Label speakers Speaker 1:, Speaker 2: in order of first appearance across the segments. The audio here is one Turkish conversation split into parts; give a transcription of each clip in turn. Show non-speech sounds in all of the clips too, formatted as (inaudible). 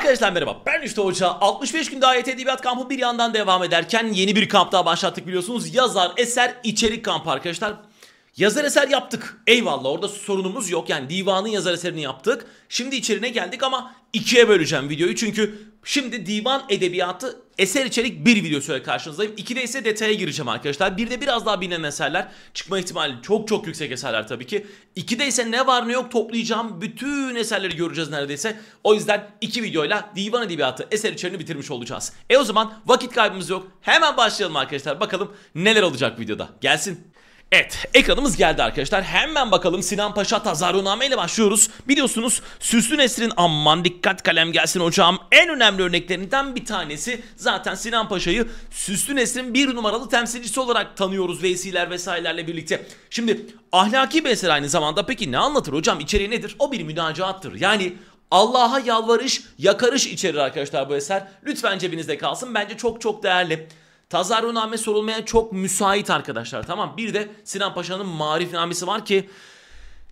Speaker 1: Arkadaşlar merhaba ben Üçte Hoca 65 gün AYT e Edebiyat Kampı bir yandan devam ederken yeni bir kamp daha başlattık biliyorsunuz yazar eser içerik kamp arkadaşlar Yazar eser yaptık. Eyvallah orada sorunumuz yok. Yani divanın yazar eserini yaptık. Şimdi içerine geldik ama ikiye böleceğim videoyu. Çünkü şimdi divan edebiyatı eser içerik bir videosuyla karşınızdayım. İkide ise detaya gireceğim arkadaşlar. Bir de biraz daha bilinen eserler. Çıkma ihtimali çok çok yüksek eserler tabii ki. İkide ise ne var ne yok toplayacağım. Bütün eserleri göreceğiz neredeyse. O yüzden iki videoyla divan edebiyatı eser içeriğini bitirmiş olacağız. E o zaman vakit kaybımız yok. Hemen başlayalım arkadaşlar. Bakalım neler olacak videoda. Gelsin. Evet ekranımız geldi arkadaşlar. Hemen bakalım Sinan Paşa tazaruname ile başlıyoruz. Biliyorsunuz Süslü Nesrin aman dikkat kalem gelsin hocam. En önemli örneklerinden bir tanesi. Zaten Sinan Paşa'yı Süslü Nesrin bir numaralı temsilcisi olarak tanıyoruz vesiler vesairelerle birlikte. Şimdi ahlaki bir eser aynı zamanda peki ne anlatır hocam içeriği nedir? O bir münacaattır. Yani Allah'a yalvarış, yakarış içerir arkadaşlar bu eser. Lütfen cebinizde kalsın. Bence çok çok değerli. Tazarruname sorulmaya çok müsait arkadaşlar tamam. Bir de Sinan Paşa'nın marifnamesi var ki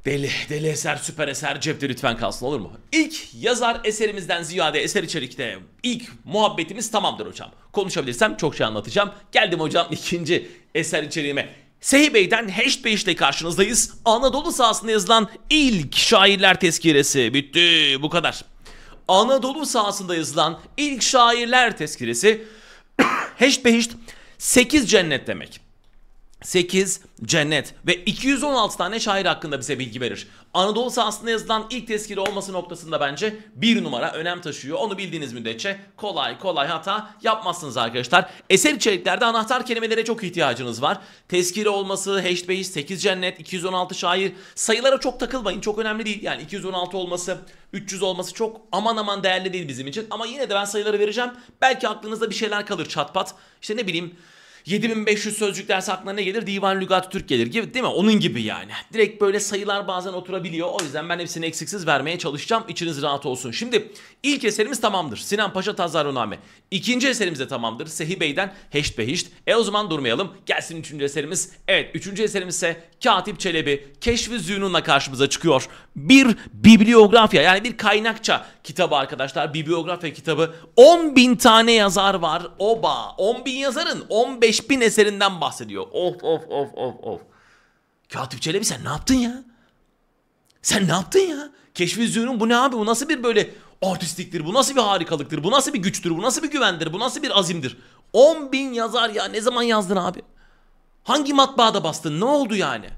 Speaker 1: Deli, deli eser, süper eser cepte lütfen kalsın olur mu? İlk yazar eserimizden ziyade eser içerikte ilk muhabbetimiz tamamdır hocam. Konuşabilirsem çok şey anlatacağım. Geldim hocam (laughs) ikinci eser içeriğime. Sehi Bey'den Heşt Bey ile karşınızdayız. Anadolu sahasında yazılan ilk şairler tezkiresi. Bitti bu kadar. Anadolu sahasında yazılan ilk şairler tezkiresi heşt behişt 8 cennet demek. 8 cennet ve 216 tane şair hakkında bize bilgi verir. Anadolu sahasında yazılan ilk tezkiri olması noktasında bence bir numara önem taşıyor. Onu bildiğiniz müddetçe kolay kolay hata yapmazsınız arkadaşlar. Eser içeriklerde anahtar kelimelere çok ihtiyacınız var. Tezkiri olması, heşt beyiş, 8 cennet, 216 şair. Sayılara çok takılmayın çok önemli değil. Yani 216 olması, 300 olması çok aman aman değerli değil bizim için. Ama yine de ben sayıları vereceğim. Belki aklınızda bir şeyler kalır çatpat. İşte ne bileyim 7500 sözcük ders aklına ne gelir? Divan Lügat Türk gelir gibi değil mi? Onun gibi yani. Direkt böyle sayılar bazen oturabiliyor. O yüzden ben hepsini eksiksiz vermeye çalışacağım. İçiniz rahat olsun. Şimdi ilk eserimiz tamamdır. Sinan Paşa Tazaruname. İkinci eserimiz de tamamdır. Sehi Bey'den Heşt Behişt. E o zaman durmayalım. Gelsin üçüncü eserimiz. Evet üçüncü eserimiz ise Katip Çelebi Keşfi Zünun'la karşımıza çıkıyor. Bir bibliografya yani bir kaynakça kitabı arkadaşlar. Bibliografya kitabı. 10 bin tane yazar var. Oba. 10 bin yazarın 15 5000 eserinden bahsediyor. Of of of of of. Katip Çelebi sen ne yaptın ya? Sen ne yaptın ya? Keşfi Züğür'ün bu ne abi? Bu nasıl bir böyle artistiktir? Bu nasıl bir harikalıktır? Bu nasıl bir güçtür? Bu nasıl bir güvendir? Bu nasıl bir azimdir? 10 bin yazar ya ne zaman yazdın abi? Hangi matbaada bastın? Ne oldu yani?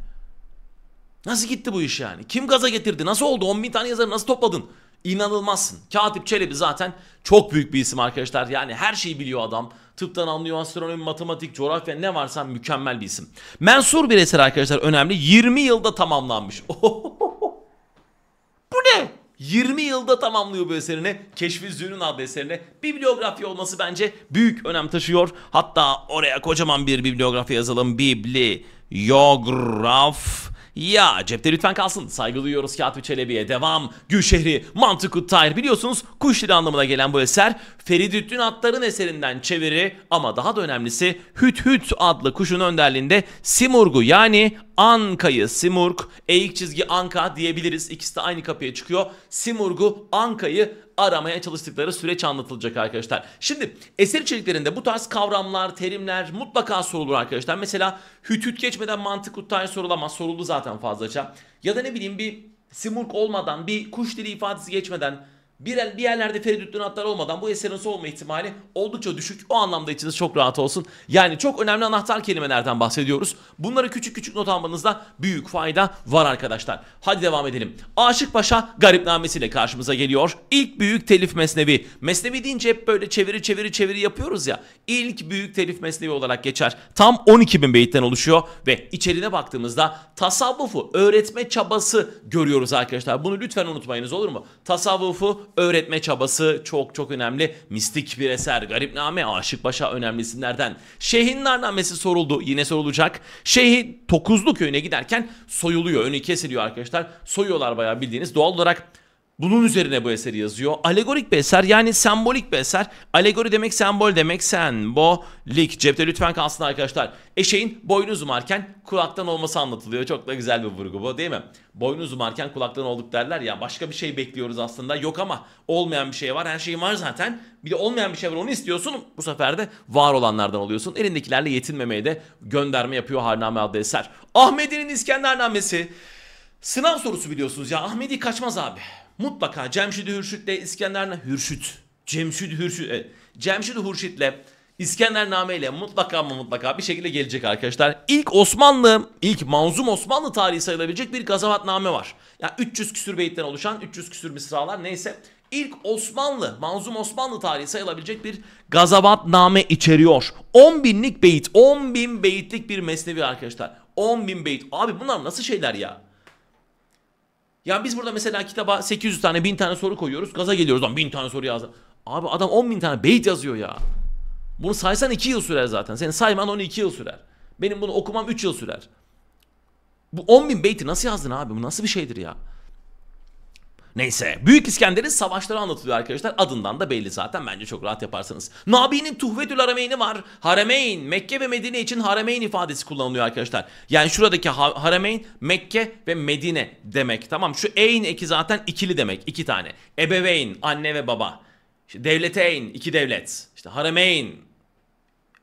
Speaker 1: Nasıl gitti bu iş yani? Kim gaza getirdi? Nasıl oldu? 10 bin tane yazarı nasıl topladın? İnanılmazsın. Katip Çelebi zaten çok büyük bir isim arkadaşlar. Yani her şeyi biliyor adam. Tıptan anlıyor, astronomi, matematik, coğrafya ne varsa mükemmel bir isim. Mensur bir eser arkadaşlar önemli. 20 yılda tamamlanmış. (laughs) bu ne? 20 yılda tamamlıyor bu eserini. Keşfi Züğün'ün adlı eserine. Bibliografi olması bence büyük önem taşıyor. Hatta oraya kocaman bir bibliografi yazalım. Bibliograf ya cepte lütfen kalsın. Saygı duyuyoruz Katip Çelebi'ye. Devam. Gülşehri, Mantıkut Tahir. Biliyorsunuz kuş dili anlamına gelen bu eser Feridüddin Attar'ın eserinden çeviri ama daha da önemlisi Hüt Hüt adlı kuşun önderliğinde Simurgu yani Anka'yı Simurg, eğik çizgi Anka diyebiliriz. İkisi de aynı kapıya çıkıyor. Simurgu Anka'yı aramaya çalıştıkları süreç anlatılacak arkadaşlar. Şimdi eser içeriklerinde bu tarz kavramlar, terimler mutlaka sorulur arkadaşlar. Mesela hütüt geçmeden mantık huttay sorulamaz. Soruldu zaten fazlaca. Ya da ne bileyim bir simurg olmadan, bir kuş dili ifadesi geçmeden bir, bir yerlerde Feridüddin Attar olmadan bu eserin olma ihtimali oldukça düşük. O anlamda içiniz çok rahat olsun. Yani çok önemli anahtar kelimelerden bahsediyoruz. Bunları küçük küçük not almanızda büyük fayda var arkadaşlar. Hadi devam edelim. Aşık Paşa garipnamesiyle karşımıza geliyor. İlk büyük telif mesnevi. Mesnevi deyince hep böyle çeviri çeviri çeviri yapıyoruz ya. İlk büyük telif mesnevi olarak geçer. Tam 12 bin beyitten oluşuyor ve içeriğine baktığımızda tasavvufu öğretme çabası görüyoruz arkadaşlar. Bunu lütfen unutmayınız olur mu? Tasavvufu öğretme çabası çok çok önemli. Mistik bir eser. Garipname Aşık Paşa önemli isimlerden. Şeyhin narnamesi soruldu. Yine sorulacak. Şeyhi Tokuzlu köyüne giderken soyuluyor. Önü kesiliyor arkadaşlar. Soyuyorlar bayağı bildiğiniz. Doğal olarak bunun üzerine bu eseri yazıyor. Alegorik bir eser yani sembolik bir eser. Alegori demek sembol demek sembolik. Cepte lütfen kalsın arkadaşlar. Eşeğin boynuz umarken kulaktan olması anlatılıyor. Çok da güzel bir vurgu bu değil mi? Boynuz umarken kulaktan olduk derler ya. Başka bir şey bekliyoruz aslında. Yok ama olmayan bir şey var. Her şeyin var zaten. Bir de olmayan bir şey var onu istiyorsun. Bu sefer de var olanlardan alıyorsun. Elindekilerle yetinmemeye de gönderme yapıyor Harname adlı eser. Ahmet'in namesi. Sınav sorusu biliyorsunuz ya Ahmedi kaçmaz abi. Mutlaka Cemşid Hürşit'le İskender'le Hürşit. Cemşid Hürşit. E, Cemşid Hürşit'le İskendername ile mutlaka ama mutlaka bir şekilde gelecek arkadaşlar. İlk Osmanlı, ilk manzum Osmanlı tarihi sayılabilecek bir gazavatname var. Ya yani 300 küsür beyitten oluşan 300 küsür misralar neyse ilk Osmanlı, manzum Osmanlı tarihi sayılabilecek bir gazavatname içeriyor. 10 binlik beyit, 10 bin beyitlik bir mesnevi arkadaşlar. 10 bin beyit. Abi bunlar nasıl şeyler ya? Yani biz burada mesela kitaba 800 tane 1000 tane soru koyuyoruz. Gaza geliyoruz lan 1000 tane soru yazdı. Abi adam 10 bin tane beyt yazıyor ya. Bunu saysan 2 yıl sürer zaten. Senin sayman onu 2 yıl sürer. Benim bunu okumam 3 yıl sürer. Bu 10 bin beyti nasıl yazdın abi? Bu nasıl bir şeydir ya? Neyse Büyük İskender'in savaşları anlatılıyor arkadaşlar. Adından da belli zaten bence çok rahat yaparsınız. Nabi'nin Tuhvetül Harameyni var. Harameyn Mekke ve Medine için Harameyn ifadesi kullanılıyor arkadaşlar. Yani şuradaki ha Harameyn Mekke ve Medine demek. Tamam şu Eyn eki zaten ikili demek. iki tane. Ebeveyn anne ve baba. İşte devleteyn iki devlet. İşte Harameyn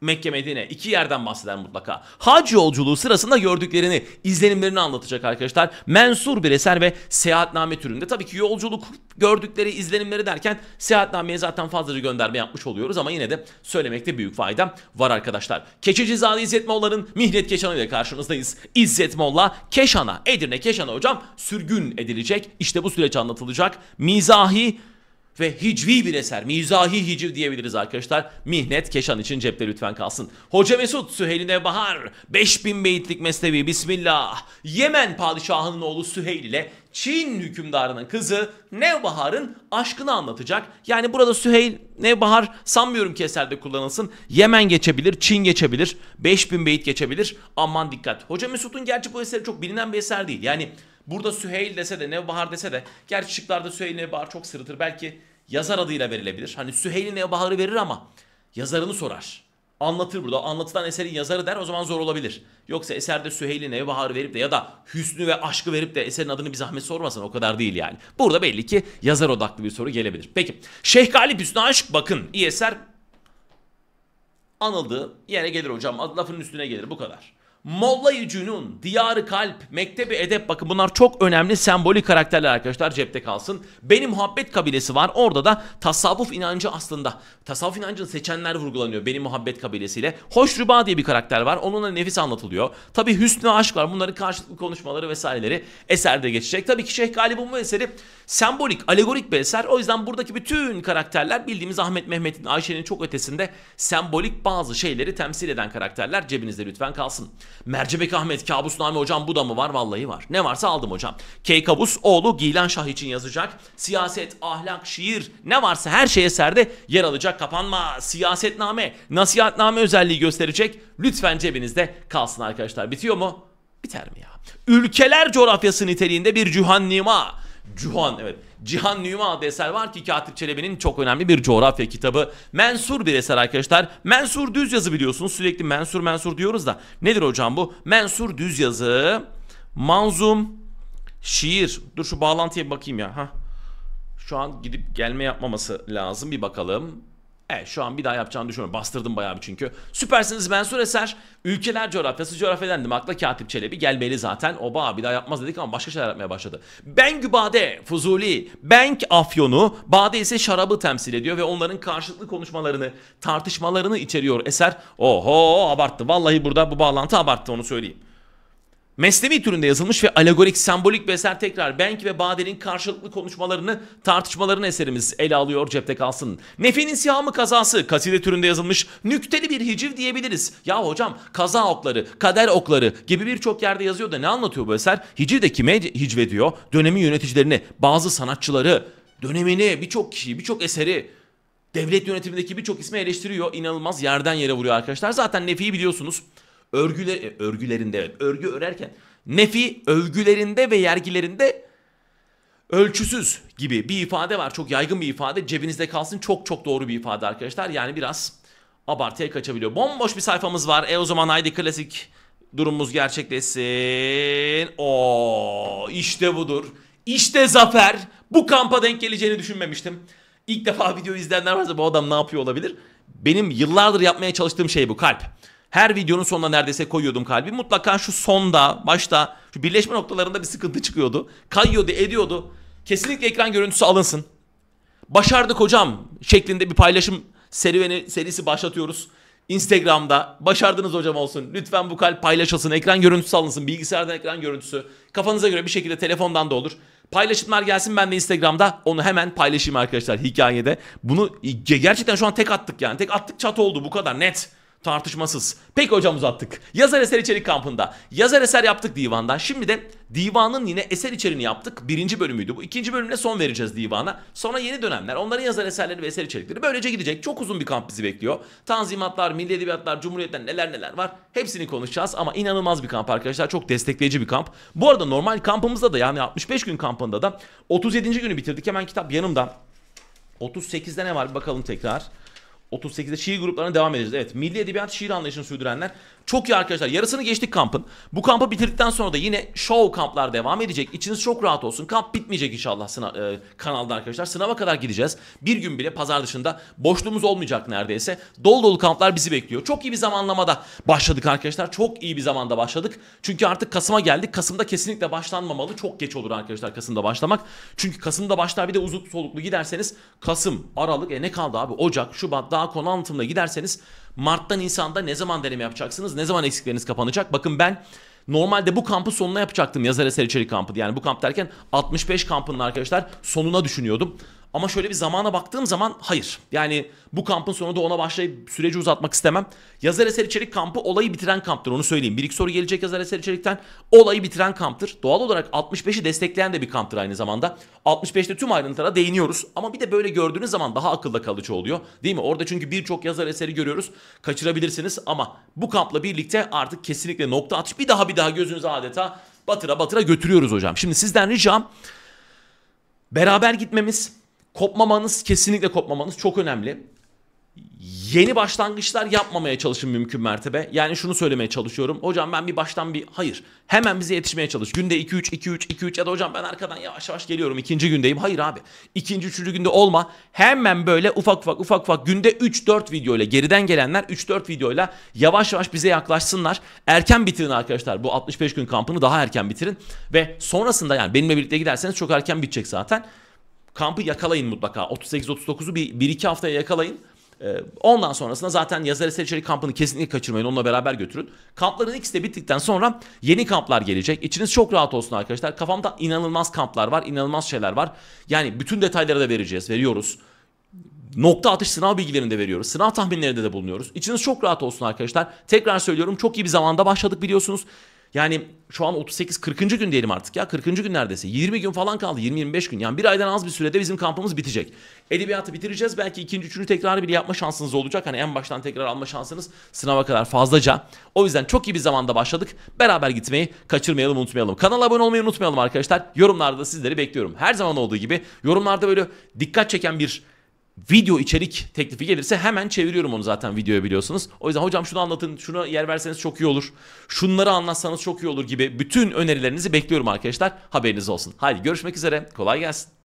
Speaker 1: Mekke, Medine iki yerden bahseder mutlaka. Hac yolculuğu sırasında gördüklerini, izlenimlerini anlatacak arkadaşlar. Mensur bir eser ve seyahatname türünde. Tabii ki yolculuk gördükleri, izlenimleri derken seyahatnameye zaten fazlaca gönderme yapmış oluyoruz ama yine de söylemekte büyük fayda var arkadaşlar. Keçecizade İzzet Molla'nın Mihnet Keşanı ile karşınızdayız. İzzet Molla Keşan'a, Edirne Keşan'a hocam sürgün edilecek. İşte bu süreç anlatılacak. Mizahi ve hicvi bir eser. Mizahi hiciv diyebiliriz arkadaşlar. Mihnet Keşan için cepte lütfen kalsın. Hoca Mesut Süheyl'in Bahar 5000 beyitlik mesnevi Bismillah. Yemen padişahının oğlu Süheyl ile Çin hükümdarının kızı Nevbahar'ın aşkını anlatacak. Yani burada Süheyl Nevbahar sanmıyorum ki eserde kullanılsın. Yemen geçebilir, Çin geçebilir, 5000 beyit geçebilir. Aman dikkat. Hoca Mesut'un gerçi bu eseri çok bilinen bir eser değil. Yani burada Süheyl dese de Nevbahar dese de gerçi şıklarda Süheyl Nevbahar çok sırıtır. Belki yazar adıyla verilebilir. Hani Süheyl Nevbahar'ı verir ama yazarını sorar anlatır burada. Anlatılan eserin yazarı der o zaman zor olabilir. Yoksa eserde Süheyl'in Evbahar'ı verip de ya da Hüsnü ve Aşk'ı verip de eserin adını bir zahmet sormasın o kadar değil yani. Burada belli ki yazar odaklı bir soru gelebilir. Peki Şeyh Galip Hüsnü Aşk bakın iyi eser anıldığı yere gelir hocam lafın üstüne gelir bu kadar. Molla-i Cünun, Diyarı Kalp, Mektebi Edep bakın bunlar çok önemli sembolik karakterler arkadaşlar cepte kalsın. Benim Muhabbet kabilesi var orada da tasavvuf inancı aslında tasavvuf inancını seçenler vurgulanıyor Benim Muhabbet kabilesiyle. Hoşruba diye bir karakter var onunla nefis anlatılıyor. Tabi hüsnü aşk var bunların karşılıklı konuşmaları vesaireleri eserde geçecek. Tabii ki Şeyh Galib'in bu eseri sembolik, alegorik bir eser. O yüzden buradaki bütün karakterler bildiğimiz Ahmet Mehmet'in, Ayşe'nin çok ötesinde sembolik bazı şeyleri temsil eden karakterler cebinizde lütfen kalsın. Mercebek Ahmet kabusname hocam bu da mı var? Vallahi var. Ne varsa aldım hocam. K kabus oğlu Gilan Şah için yazacak. Siyaset, ahlak, şiir ne varsa her şey eserde yer alacak. Kapanma, siyasetname, nasihatname özelliği gösterecek. Lütfen cebinizde kalsın arkadaşlar. Bitiyor mu? Biter mi ya? Ülkeler coğrafyası niteliğinde bir cühannima. Cühan evet. Cihan Nüma adlı eser var ki Katip Çelebi'nin çok önemli bir coğrafya kitabı. Mensur bir eser arkadaşlar. Mensur düz yazı biliyorsunuz. Sürekli mensur mensur diyoruz da. Nedir hocam bu? Mensur düz yazı, manzum, şiir. Dur şu bağlantıya bakayım ya. Hah. Şu an gidip gelme yapmaması lazım. Bir bakalım. Evet şu an bir daha yapacağını düşünmüyorum. Bastırdım bayağı bir çünkü. Süpersiniz Mensur Eser. Ülkeler coğrafyası coğrafyadandım. Akla Katip Çelebi gelmeli zaten. Oba bir daha yapmaz dedik ama başka şeyler yapmaya başladı. Bengü Bade, Fuzuli, Benk Afyon'u, Bade ise şarabı temsil ediyor ve onların karşılıklı konuşmalarını, tartışmalarını içeriyor eser. Oho abarttı. Vallahi burada bu bağlantı abarttı onu söyleyeyim. Mesnevi türünde yazılmış ve alegorik, sembolik bir eser tekrar Benk ve Badel'in karşılıklı konuşmalarını, tartışmalarını eserimiz ele alıyor cepte kalsın. Nefi'nin Sihamı kazası kaside türünde yazılmış nükteli bir hiciv diyebiliriz. Ya hocam kaza okları, kader okları gibi birçok yerde yazıyor da ne anlatıyor bu eser? Hiciv de kime hicvediyor? Dönemin yöneticilerini, bazı sanatçıları, dönemini, birçok kişiyi, birçok eseri devlet yönetimindeki birçok ismi eleştiriyor. İnanılmaz yerden yere vuruyor arkadaşlar. Zaten Nefi'yi biliyorsunuz örgüler, e, örgülerinde evet, örgü örerken nefi övgülerinde ve yergilerinde ölçüsüz gibi bir ifade var. Çok yaygın bir ifade. Cebinizde kalsın çok çok doğru bir ifade arkadaşlar. Yani biraz abartıya kaçabiliyor. Bomboş bir sayfamız var. E o zaman haydi klasik durumumuz gerçekleşsin. O işte budur. İşte zafer. Bu kampa denk geleceğini düşünmemiştim. İlk defa video izleyenler varsa bu adam ne yapıyor olabilir? Benim yıllardır yapmaya çalıştığım şey bu kalp. Her videonun sonuna neredeyse koyuyordum kalbi. Mutlaka şu sonda, başta, şu birleşme noktalarında bir sıkıntı çıkıyordu. Kayıyordu, ediyordu. Kesinlikle ekran görüntüsü alınsın. Başardık hocam şeklinde bir paylaşım serüveni serisi başlatıyoruz. Instagram'da başardınız hocam olsun. Lütfen bu kalp paylaşılsın. Ekran görüntüsü alınsın. Bilgisayardan ekran görüntüsü. Kafanıza göre bir şekilde telefondan da olur. Paylaşımlar gelsin ben de Instagram'da onu hemen paylaşayım arkadaşlar hikayede. Bunu gerçekten şu an tek attık yani. Tek attık çat oldu bu kadar net. Tartışmasız. Peki hocam uzattık. Yazar eser içerik kampında. Yazar eser yaptık divandan. Şimdi de divanın yine eser içeriğini yaptık. Birinci bölümüydü bu. İkinci bölümüne son vereceğiz divana. Sonra yeni dönemler. Onların yazar eserleri ve eser içerikleri böylece gidecek. Çok uzun bir kamp bizi bekliyor. Tanzimatlar, milli edebiyatlar, cumhuriyetler neler neler var. Hepsini konuşacağız ama inanılmaz bir kamp arkadaşlar. Çok destekleyici bir kamp. Bu arada normal kampımızda da yani 65 gün kampında da 37. günü bitirdik. Hemen kitap yanımda. 38'de ne var bakalım tekrar. 38'de şiir gruplarına devam edeceğiz. Evet, milli edebiyat şiir anlayışını sürdürenler çok iyi arkadaşlar. Yarısını geçtik kampın. Bu kampı bitirdikten sonra da yine show kamplar devam edecek. İçiniz çok rahat olsun. Kamp bitmeyecek inşallah sınav, e, kanalda arkadaşlar. Sınava kadar gideceğiz. Bir gün bile pazar dışında boşluğumuz olmayacak neredeyse. Dolu dolu kamplar bizi bekliyor. Çok iyi bir zamanlamada başladık arkadaşlar. Çok iyi bir zamanda başladık. Çünkü artık Kasım'a geldik. Kasım'da kesinlikle başlanmamalı. Çok geç olur arkadaşlar Kasım'da başlamak. Çünkü Kasım'da başlar bir de uzun soluklu giderseniz Kasım, Aralık e ne kaldı abi? Ocak, Şubat daha konu anlatımına giderseniz Mart'tan Nisan'da ne zaman deneme yapacaksınız? Ne zaman eksikleriniz kapanacak? Bakın ben Normalde bu kampı sonuna yapacaktım yazar eser içerik kampı. Yani bu kamp derken 65 kampının arkadaşlar sonuna düşünüyordum. Ama şöyle bir zamana baktığım zaman hayır. Yani bu kampın sonunda da ona başlayıp süreci uzatmak istemem. Yazar eser içerik kampı olayı bitiren kamptır onu söyleyeyim. Bir iki soru gelecek yazar eser içerikten. Olayı bitiren kamptır. Doğal olarak 65'i destekleyen de bir kamptır aynı zamanda. 65'te tüm ayrıntılara değiniyoruz. Ama bir de böyle gördüğünüz zaman daha akılda kalıcı oluyor. Değil mi? Orada çünkü birçok yazar eseri görüyoruz. Kaçırabilirsiniz ama bu kampla birlikte artık kesinlikle nokta atış bir daha bir daha gözünüzü adeta batıra batıra götürüyoruz hocam. Şimdi sizden ricam beraber gitmemiz Kopmamanız kesinlikle kopmamanız çok önemli. Yeni başlangıçlar yapmamaya çalışın mümkün mertebe. Yani şunu söylemeye çalışıyorum. Hocam ben bir baştan bir hayır. Hemen bize yetişmeye çalış. Günde 2 3 2 3 2 3 ya da hocam ben arkadan yavaş yavaş geliyorum. ikinci gündeyim. Hayır abi. İkinci üçüncü günde olma. Hemen böyle ufak ufak ufak ufak günde 3 4 video ile geriden gelenler 3 4 videoyla yavaş yavaş bize yaklaşsınlar. Erken bitirin arkadaşlar. Bu 65 gün kampını daha erken bitirin ve sonrasında yani benimle birlikte giderseniz çok erken bitecek zaten kampı yakalayın mutlaka. 38-39'u bir, bir iki haftaya yakalayın. Ee, ondan sonrasında zaten yazar eser içerik kampını kesinlikle kaçırmayın. Onunla beraber götürün. Kampların ikisi de bittikten sonra yeni kamplar gelecek. İçiniz çok rahat olsun arkadaşlar. Kafamda inanılmaz kamplar var. inanılmaz şeyler var. Yani bütün detayları da vereceğiz. Veriyoruz. Nokta atış sınav bilgilerini de veriyoruz. Sınav tahminlerinde de bulunuyoruz. İçiniz çok rahat olsun arkadaşlar. Tekrar söylüyorum çok iyi bir zamanda başladık biliyorsunuz. Yani şu an 38-40. gün diyelim artık ya 40. gün neredeyse. 20 gün falan kaldı 20-25 gün. Yani bir aydan az bir sürede bizim kampımız bitecek. Edebiyatı bitireceğiz. Belki ikinci, üçüncü tekrarı bile yapma şansınız olacak. Hani en baştan tekrar alma şansınız sınava kadar fazlaca. O yüzden çok iyi bir zamanda başladık. Beraber gitmeyi kaçırmayalım, unutmayalım. Kanala abone olmayı unutmayalım arkadaşlar. Yorumlarda sizleri bekliyorum. Her zaman olduğu gibi yorumlarda böyle dikkat çeken bir video içerik teklifi gelirse hemen çeviriyorum onu zaten videoya biliyorsunuz. O yüzden hocam şunu anlatın, şunu yer verseniz çok iyi olur. Şunları anlatsanız çok iyi olur gibi bütün önerilerinizi bekliyorum arkadaşlar. Haberiniz olsun. Haydi görüşmek üzere. Kolay gelsin.